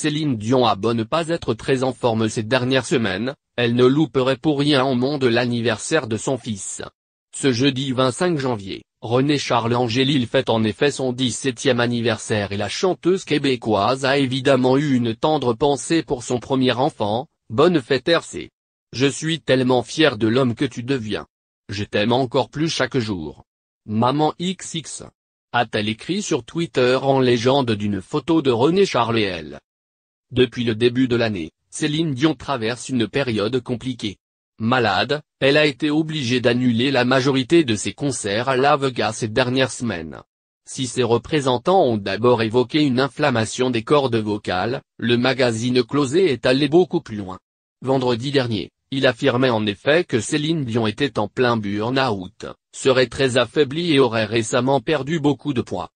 Céline Dion a beau ne pas être très en forme ces dernières semaines, elle ne louperait pour rien au monde l'anniversaire de son fils. Ce jeudi 25 janvier, René Charles Angélil fête en effet son 17e anniversaire et la chanteuse québécoise a évidemment eu une tendre pensée pour son premier enfant, Bonne fête RC. Je suis tellement fier de l'homme que tu deviens. Je t'aime encore plus chaque jour. Maman XX. A-t-elle écrit sur Twitter en légende d'une photo de René Charles et elle. Depuis le début de l'année, Céline Dion traverse une période compliquée. Malade, elle a été obligée d'annuler la majorité de ses concerts à La ces dernières semaines. Si ses représentants ont d'abord évoqué une inflammation des cordes vocales, le magazine Closé est allé beaucoup plus loin. Vendredi dernier, il affirmait en effet que Céline Dion était en plein burn-out, serait très affaiblie et aurait récemment perdu beaucoup de poids.